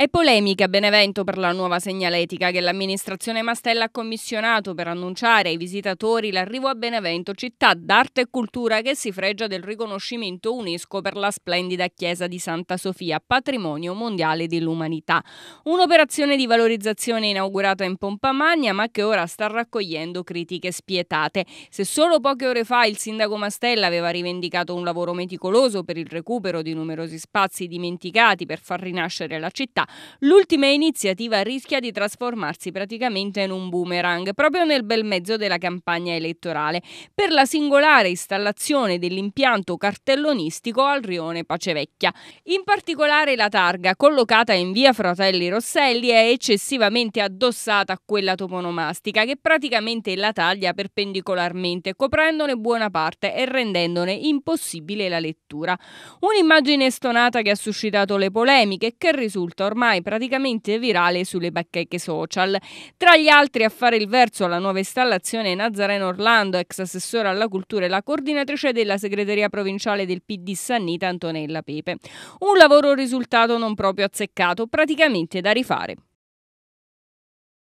È polemica Benevento per la nuova segnaletica che l'amministrazione Mastella ha commissionato per annunciare ai visitatori l'arrivo a Benevento, città d'arte e cultura che si fregia del riconoscimento UNESCO per la splendida chiesa di Santa Sofia, patrimonio mondiale dell'umanità. Un'operazione di valorizzazione inaugurata in pompa magna ma che ora sta raccogliendo critiche spietate. Se solo poche ore fa il sindaco Mastella aveva rivendicato un lavoro meticoloso per il recupero di numerosi spazi dimenticati per far rinascere la città, L'ultima iniziativa rischia di trasformarsi praticamente in un boomerang, proprio nel bel mezzo della campagna elettorale, per la singolare installazione dell'impianto cartellonistico al rione Pacevecchia. In particolare la targa, collocata in via Fratelli Rosselli, è eccessivamente addossata a quella toponomastica, che praticamente la taglia perpendicolarmente, coprendone buona parte e rendendone impossibile la lettura. Un'immagine stonata che ha suscitato le polemiche e che risulta ormai ormai praticamente virale sulle bacheche social. Tra gli altri a fare il verso alla nuova installazione Nazareno Orlando, ex assessore alla cultura e la coordinatrice della segreteria provinciale del PD Sannita Antonella Pepe. Un lavoro risultato non proprio azzeccato, praticamente da rifare.